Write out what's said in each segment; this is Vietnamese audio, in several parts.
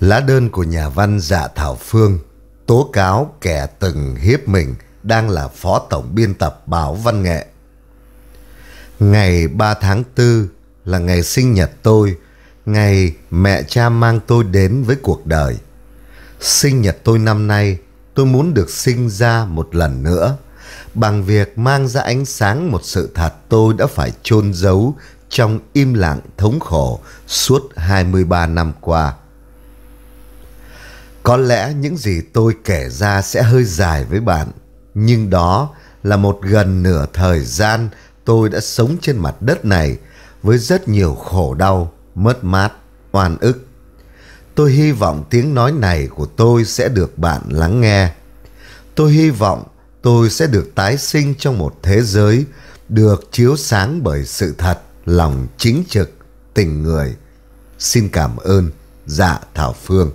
Lá đơn của nhà văn Dạ Thảo Phương tố cáo kẻ từng hiếp mình đang là phó tổng biên tập báo văn nghệ. Ngày 3 tháng 4 là ngày sinh nhật tôi, ngày mẹ cha mang tôi đến với cuộc đời. Sinh nhật tôi năm nay, tôi muốn được sinh ra một lần nữa bằng việc mang ra ánh sáng một sự thật tôi đã phải chôn giấu trong im lặng thống khổ suốt 23 năm qua. Có lẽ những gì tôi kể ra sẽ hơi dài với bạn, nhưng đó là một gần nửa thời gian tôi đã sống trên mặt đất này với rất nhiều khổ đau, mất mát, oan ức. Tôi hy vọng tiếng nói này của tôi sẽ được bạn lắng nghe. Tôi hy vọng tôi sẽ được tái sinh trong một thế giới được chiếu sáng bởi sự thật, lòng chính trực, tình người. Xin cảm ơn, dạ Thảo Phương.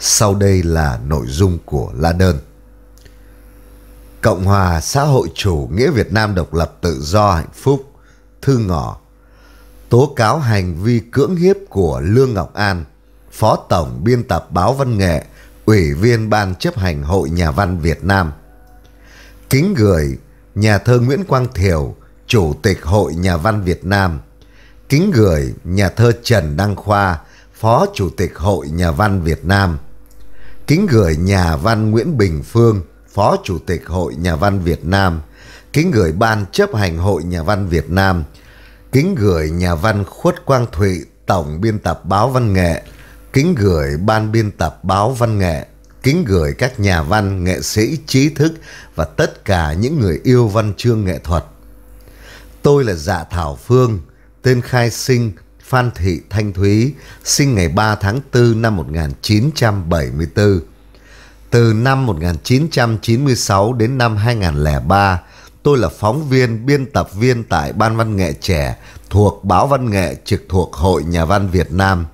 Sau đây là nội dung của lá đơn. Cộng hòa xã hội chủ nghĩa Việt Nam độc lập tự do hạnh phúc thư ngỏ tố cáo hành vi cưỡng hiếp của Lương Ngọc An, Phó Tổng Biên tập Báo Văn nghệ, Ủy viên Ban chấp hành Hội Nhà văn Việt Nam. Kính gửi nhà thơ Nguyễn Quang Thiều, Chủ tịch Hội Nhà văn Việt Nam. Kính gửi nhà thơ Trần Đăng Khoa, Phó Chủ tịch Hội Nhà văn Việt Nam. Kính gửi nhà văn Nguyễn Bình Phương, Phó Chủ tịch Hội Nhà văn Việt Nam. Kính gửi Ban chấp hành Hội Nhà văn Việt Nam. Kính gửi nhà văn Khuất Quang Thụy, Tổng biên tập báo văn nghệ. Kính gửi Ban biên tập báo văn nghệ. Kính gửi các nhà văn, nghệ sĩ, trí thức và tất cả những người yêu văn chương nghệ thuật. Tôi là Dạ Thảo Phương, tên khai sinh Phan Thị Thanh Thúy, sinh ngày 3 tháng 4 năm 1974. Từ năm 1996 đến năm 2003, tôi là phóng viên, biên tập viên tại Ban Văn nghệ Trẻ thuộc Báo Văn nghệ trực thuộc Hội Nhà văn Việt Nam.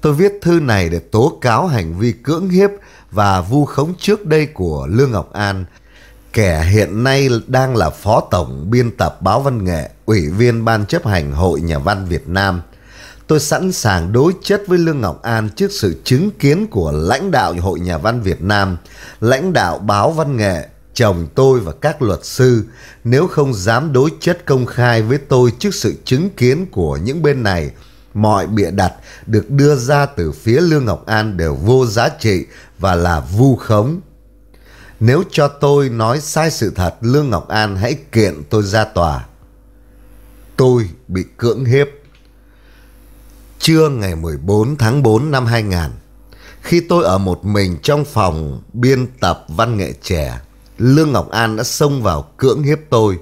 Tôi viết thư này để tố cáo hành vi cưỡng hiếp và vu khống trước đây của Lương Ngọc An, kẻ hiện nay đang là Phó Tổng Biên tập Báo Văn nghệ, Ủy viên Ban chấp hành Hội Nhà văn Việt Nam – Tôi sẵn sàng đối chất với Lương Ngọc An trước sự chứng kiến của lãnh đạo Hội Nhà văn Việt Nam, lãnh đạo báo văn nghệ, chồng tôi và các luật sư nếu không dám đối chất công khai với tôi trước sự chứng kiến của những bên này mọi bịa đặt được đưa ra từ phía Lương Ngọc An đều vô giá trị và là vu khống. Nếu cho tôi nói sai sự thật, Lương Ngọc An hãy kiện tôi ra tòa. Tôi bị cưỡng hiếp. Trưa ngày 14 tháng 4 năm 2000, khi tôi ở một mình trong phòng biên tập văn nghệ trẻ, Lương Ngọc An đã xông vào cưỡng hiếp tôi.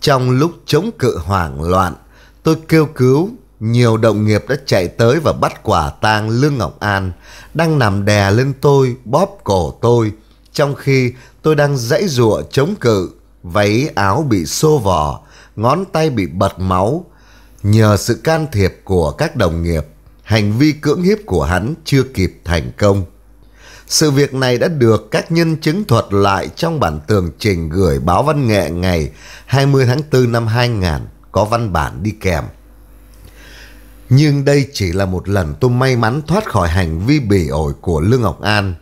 Trong lúc chống cự hoảng loạn, tôi kêu cứu, nhiều đồng nghiệp đã chạy tới và bắt quả tang Lương Ngọc An đang nằm đè lên tôi, bóp cổ tôi, trong khi tôi đang dãy giụa chống cự, váy áo bị xô vò, ngón tay bị bật máu, Nhờ sự can thiệp của các đồng nghiệp, hành vi cưỡng hiếp của hắn chưa kịp thành công. Sự việc này đã được các nhân chứng thuật lại trong bản tường trình gửi báo văn nghệ ngày 20 tháng 4 năm 2000 có văn bản đi kèm. Nhưng đây chỉ là một lần tôi may mắn thoát khỏi hành vi bỉ ổi của Lương Ngọc An.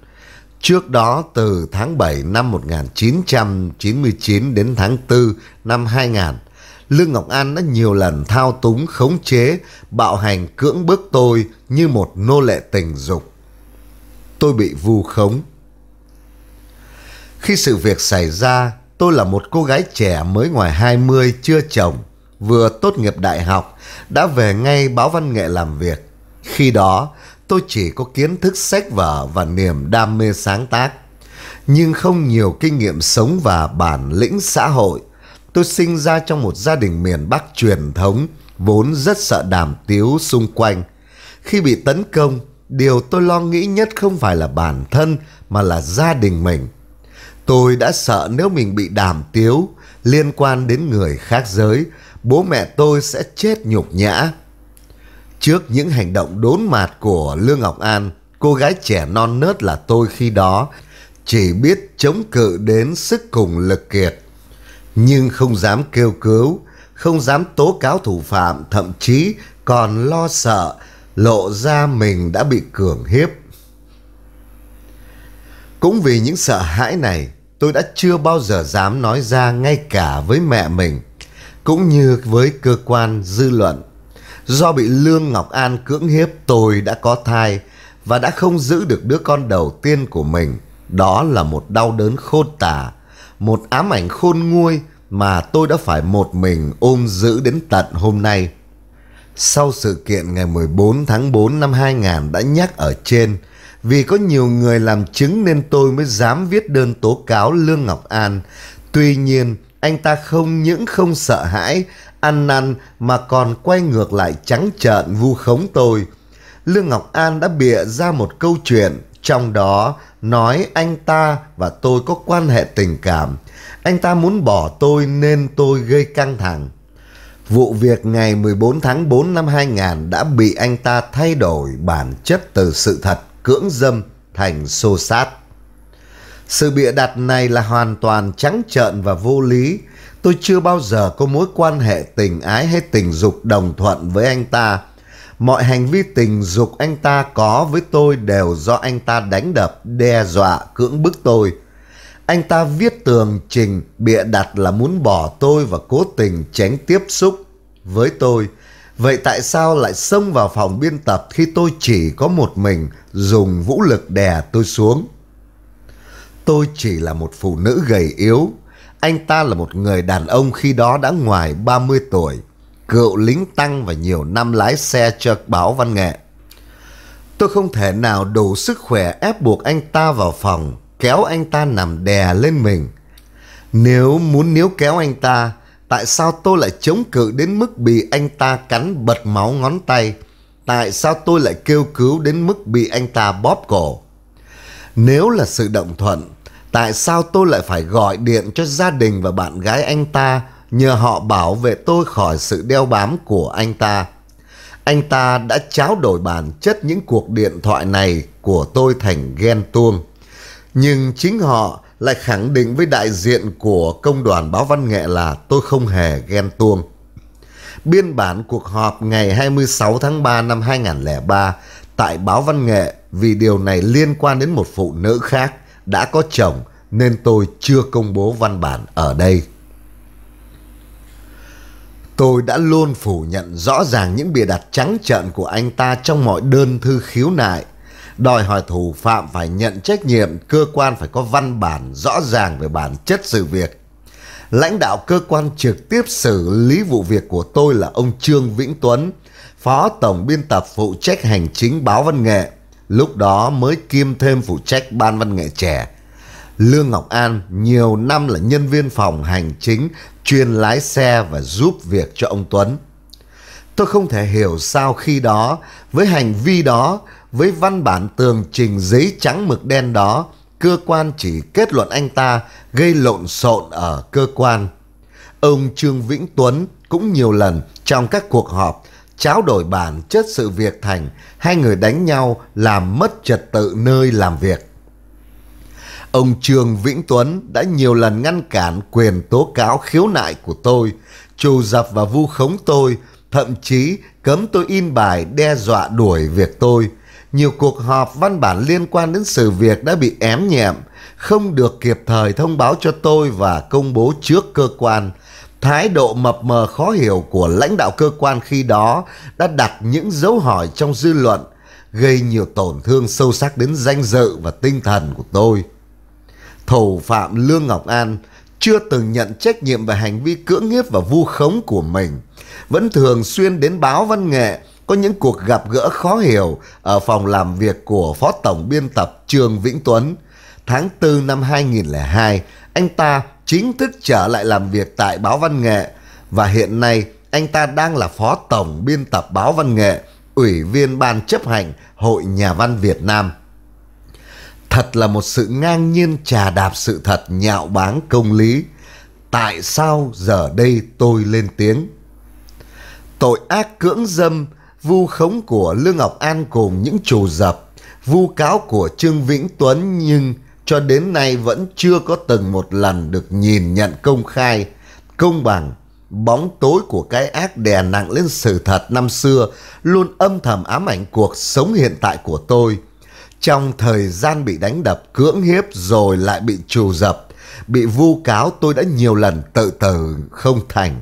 Trước đó từ tháng 7 năm 1999 đến tháng 4 năm 2000, Lương Ngọc An đã nhiều lần thao túng khống chế, bạo hành cưỡng bức tôi như một nô lệ tình dục. Tôi bị vu khống. Khi sự việc xảy ra, tôi là một cô gái trẻ mới ngoài 20 chưa chồng, vừa tốt nghiệp đại học, đã về ngay báo văn nghệ làm việc. Khi đó, tôi chỉ có kiến thức sách vở và niềm đam mê sáng tác nhưng không nhiều kinh nghiệm sống và bản lĩnh xã hội tôi sinh ra trong một gia đình miền Bắc truyền thống, vốn rất sợ đàm tiếu xung quanh. Khi bị tấn công, điều tôi lo nghĩ nhất không phải là bản thân mà là gia đình mình. Tôi đã sợ nếu mình bị đàm tiếu liên quan đến người khác giới, bố mẹ tôi sẽ chết nhục nhã. Trước những hành động đốn mạt của Lương Ngọc An, cô gái trẻ non nớt là tôi khi đó chỉ biết chống cự đến sức cùng lực kiệt nhưng không dám kêu cứu, không dám tố cáo thủ phạm, thậm chí còn lo sợ lộ ra mình đã bị cường hiếp. Cũng vì những sợ hãi này, tôi đã chưa bao giờ dám nói ra ngay cả với mẹ mình, cũng như với cơ quan dư luận. Do bị Lương Ngọc An cưỡng hiếp tôi đã có thai và đã không giữ được đứa con đầu tiên của mình. Đó là một đau đớn khôn tả một ám ảnh khôn nguôi mà tôi đã phải một mình ôm giữ đến tận hôm nay. Sau sự kiện ngày 14 tháng 4 năm 2000 đã nhắc ở trên, vì có nhiều người làm chứng nên tôi mới dám viết đơn tố cáo Lương Ngọc An. Tuy nhiên, anh ta không những không sợ hãi, ăn năn mà còn quay ngược lại trắng trợn vu khống tôi. Lương Ngọc An đã bịa ra một câu chuyện trong đó nói anh ta và tôi có quan hệ tình cảm. Anh ta muốn bỏ tôi nên tôi gây căng thẳng. Vụ việc ngày 14 tháng 4 năm 2000 đã bị anh ta thay đổi bản chất từ sự thật cưỡng dâm thành xô sát. Sự bịa đặt này là hoàn toàn trắng trợn và vô lý. Tôi chưa bao giờ có mối quan hệ tình ái hay tình dục đồng thuận với anh ta mọi hành vi tình dục anh ta có với tôi đều do anh ta đánh đập, đe dọa, cưỡng bức tôi. Anh ta viết tường trình bịa đặt là muốn bỏ tôi và cố tình tránh tiếp xúc với tôi. Vậy tại sao lại xông vào phòng biên tập khi tôi chỉ có một mình dùng vũ lực đè tôi xuống? Tôi chỉ là một phụ nữ gầy yếu. Anh ta là một người đàn ông khi đó đã ngoài 30 tuổi cựu lính tăng và nhiều năm lái xe cho báo văn nghệ. Tôi không thể nào đủ sức khỏe ép buộc anh ta vào phòng, kéo anh ta nằm đè lên mình. Nếu muốn níu kéo anh ta, tại sao tôi lại chống cự đến mức bị anh ta cắn bật máu ngón tay? Tại sao tôi lại kêu cứu đến mức bị anh ta bóp cổ? Nếu là sự đồng thuận, tại sao tôi lại phải gọi điện cho gia đình và bạn gái anh ta nhờ họ bảo vệ tôi khỏi sự đeo bám của anh ta. Anh ta đã tráo đổi bản chất những cuộc điện thoại này của tôi thành ghen tuông. Nhưng chính họ lại khẳng định với đại diện của công đoàn báo văn nghệ là tôi không hề ghen tuông. Biên bản cuộc họp ngày 26 tháng 3 năm 2003 tại báo văn nghệ vì điều này liên quan đến một phụ nữ khác đã có chồng nên tôi chưa công bố văn bản ở đây. Tôi đã luôn phủ nhận rõ ràng những bịa đặt trắng trợn của anh ta trong mọi đơn thư khiếu nại. Đòi hỏi thủ phạm phải nhận trách nhiệm, cơ quan phải có văn bản rõ ràng về bản chất sự việc. Lãnh đạo cơ quan trực tiếp xử lý vụ việc của tôi là ông Trương Vĩnh Tuấn, Phó Tổng Biên tập phụ trách hành chính báo văn nghệ. Lúc đó mới kiêm thêm phụ trách ban văn nghệ trẻ Lương Ngọc An nhiều năm là nhân viên phòng hành chính, chuyên lái xe và giúp việc cho ông Tuấn. Tôi không thể hiểu sao khi đó, với hành vi đó, với văn bản tường trình giấy trắng mực đen đó, cơ quan chỉ kết luận anh ta gây lộn xộn ở cơ quan. Ông Trương Vĩnh Tuấn cũng nhiều lần trong các cuộc họp tráo đổi bản chất sự việc thành hai người đánh nhau làm mất trật tự nơi làm việc. Ông Trương Vĩnh Tuấn đã nhiều lần ngăn cản quyền tố cáo khiếu nại của tôi, trù dập và vu khống tôi, thậm chí cấm tôi in bài đe dọa đuổi việc tôi. Nhiều cuộc họp văn bản liên quan đến sự việc đã bị ém nhẹm, không được kịp thời thông báo cho tôi và công bố trước cơ quan. Thái độ mập mờ khó hiểu của lãnh đạo cơ quan khi đó đã đặt những dấu hỏi trong dư luận, gây nhiều tổn thương sâu sắc đến danh dự và tinh thần của tôi thủ phạm Lương Ngọc An chưa từng nhận trách nhiệm về hành vi cưỡng hiếp và vu khống của mình, vẫn thường xuyên đến báo văn nghệ có những cuộc gặp gỡ khó hiểu ở phòng làm việc của Phó Tổng Biên tập Trương Vĩnh Tuấn. Tháng 4 năm 2002, anh ta chính thức trở lại làm việc tại báo văn nghệ và hiện nay anh ta đang là Phó Tổng Biên tập báo văn nghệ, Ủy viên Ban chấp hành Hội Nhà văn Việt Nam. Thật là một sự ngang nhiên trà đạp sự thật nhạo báng công lý. Tại sao giờ đây tôi lên tiếng? Tội ác cưỡng dâm, vu khống của Lương Ngọc An cùng những trù dập, vu cáo của Trương Vĩnh Tuấn nhưng cho đến nay vẫn chưa có từng một lần được nhìn nhận công khai, công bằng. Bóng tối của cái ác đè nặng lên sự thật năm xưa luôn âm thầm ám ảnh cuộc sống hiện tại của tôi. Trong thời gian bị đánh đập, cưỡng hiếp rồi lại bị trù dập, bị vu cáo tôi đã nhiều lần tự tử không thành.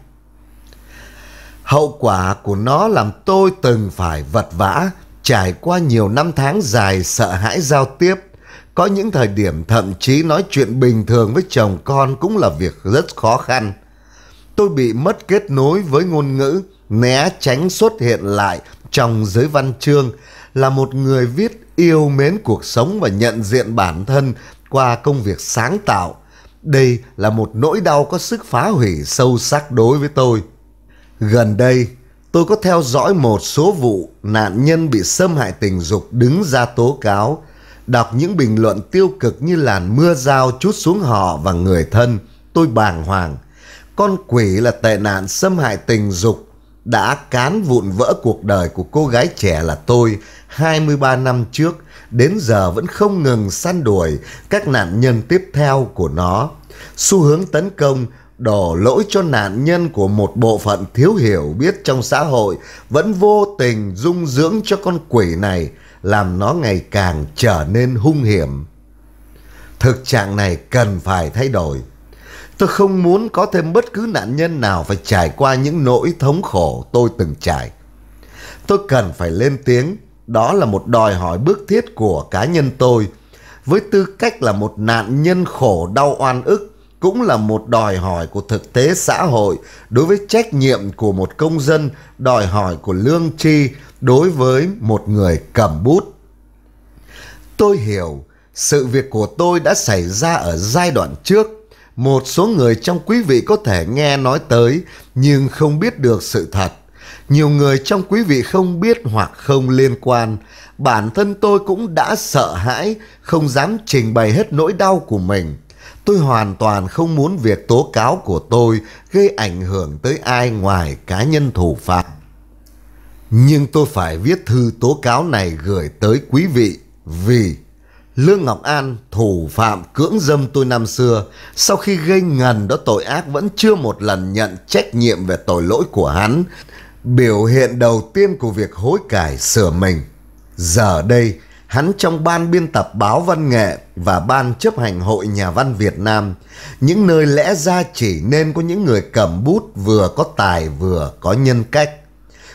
Hậu quả của nó làm tôi từng phải vật vã, trải qua nhiều năm tháng dài sợ hãi giao tiếp. Có những thời điểm thậm chí nói chuyện bình thường với chồng con cũng là việc rất khó khăn. Tôi bị mất kết nối với ngôn ngữ, né tránh xuất hiện lại trong giới văn chương là một người viết yêu mến cuộc sống và nhận diện bản thân qua công việc sáng tạo. Đây là một nỗi đau có sức phá hủy sâu sắc đối với tôi. Gần đây, tôi có theo dõi một số vụ nạn nhân bị xâm hại tình dục đứng ra tố cáo, đọc những bình luận tiêu cực như làn mưa dao chút xuống họ và người thân, tôi bàng hoàng. Con quỷ là tệ nạn xâm hại tình dục đã cán vụn vỡ cuộc đời của cô gái trẻ là tôi 23 năm trước đến giờ vẫn không ngừng săn đuổi các nạn nhân tiếp theo của nó. Xu hướng tấn công đổ lỗi cho nạn nhân của một bộ phận thiếu hiểu biết trong xã hội vẫn vô tình dung dưỡng cho con quỷ này làm nó ngày càng trở nên hung hiểm. Thực trạng này cần phải thay đổi. Tôi không muốn có thêm bất cứ nạn nhân nào phải trải qua những nỗi thống khổ tôi từng trải. Tôi cần phải lên tiếng, đó là một đòi hỏi bức thiết của cá nhân tôi. Với tư cách là một nạn nhân khổ đau oan ức, cũng là một đòi hỏi của thực tế xã hội đối với trách nhiệm của một công dân, đòi hỏi của lương tri đối với một người cầm bút. Tôi hiểu sự việc của tôi đã xảy ra ở giai đoạn trước một số người trong quý vị có thể nghe nói tới nhưng không biết được sự thật. Nhiều người trong quý vị không biết hoặc không liên quan. Bản thân tôi cũng đã sợ hãi, không dám trình bày hết nỗi đau của mình. Tôi hoàn toàn không muốn việc tố cáo của tôi gây ảnh hưởng tới ai ngoài cá nhân thủ phạm. Nhưng tôi phải viết thư tố cáo này gửi tới quý vị vì Lương Ngọc An, thủ phạm cưỡng dâm tôi năm xưa, sau khi gây ngần đó tội ác vẫn chưa một lần nhận trách nhiệm về tội lỗi của hắn. Biểu hiện đầu tiên của việc hối cải sửa mình. Giờ đây, hắn trong ban biên tập báo văn nghệ và ban chấp hành hội nhà văn Việt Nam, những nơi lẽ ra chỉ nên có những người cầm bút vừa có tài vừa có nhân cách,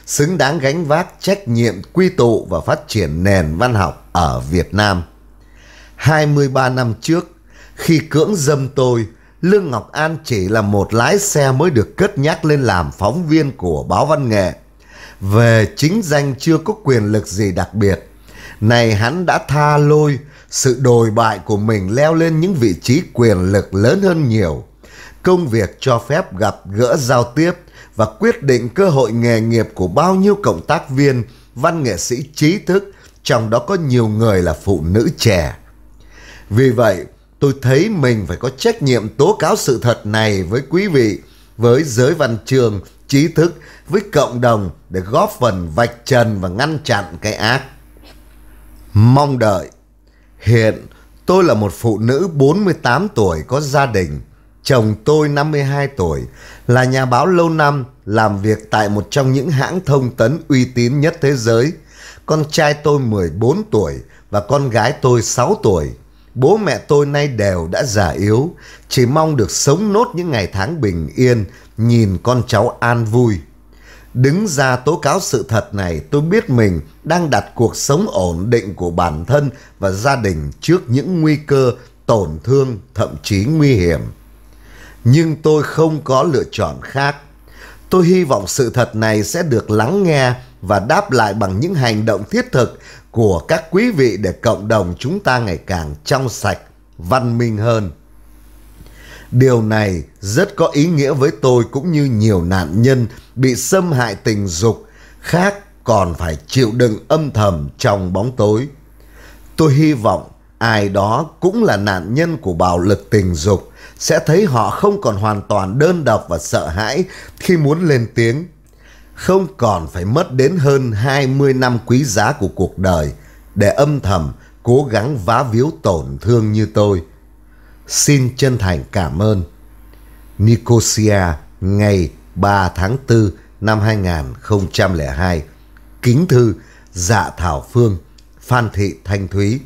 xứng đáng gánh vác trách nhiệm quy tụ và phát triển nền văn học ở Việt Nam. 23 năm trước, khi cưỡng dâm tôi, Lương Ngọc An chỉ là một lái xe mới được cất nhắc lên làm phóng viên của báo văn nghệ. Về chính danh chưa có quyền lực gì đặc biệt. Này hắn đã tha lôi, sự đồi bại của mình leo lên những vị trí quyền lực lớn hơn nhiều. Công việc cho phép gặp gỡ giao tiếp và quyết định cơ hội nghề nghiệp của bao nhiêu cộng tác viên, văn nghệ sĩ trí thức, trong đó có nhiều người là phụ nữ trẻ. Vì vậy, tôi thấy mình phải có trách nhiệm tố cáo sự thật này với quý vị, với giới văn trường, trí thức, với cộng đồng để góp phần vạch trần và ngăn chặn cái ác. Mong đợi Hiện tôi là một phụ nữ 48 tuổi có gia đình. Chồng tôi 52 tuổi, là nhà báo lâu năm, làm việc tại một trong những hãng thông tấn uy tín nhất thế giới. Con trai tôi 14 tuổi và con gái tôi 6 tuổi. Bố mẹ tôi nay đều đã già yếu, chỉ mong được sống nốt những ngày tháng bình yên, nhìn con cháu an vui. Đứng ra tố cáo sự thật này, tôi biết mình đang đặt cuộc sống ổn định của bản thân và gia đình trước những nguy cơ tổn thương, thậm chí nguy hiểm. Nhưng tôi không có lựa chọn khác. Tôi hy vọng sự thật này sẽ được lắng nghe và đáp lại bằng những hành động thiết thực của các quý vị để cộng đồng chúng ta ngày càng trong sạch, văn minh hơn. Điều này rất có ý nghĩa với tôi cũng như nhiều nạn nhân bị xâm hại tình dục khác còn phải chịu đựng âm thầm trong bóng tối. Tôi hy vọng ai đó cũng là nạn nhân của bạo lực tình dục sẽ thấy họ không còn hoàn toàn đơn độc và sợ hãi khi muốn lên tiếng không còn phải mất đến hơn 20 năm quý giá của cuộc đời để âm thầm cố gắng vá víu tổn thương như tôi. Xin chân thành cảm ơn. Nicosia ngày 3 tháng 4 năm 2002 Kính thư Dạ Thảo Phương Phan Thị Thanh Thúy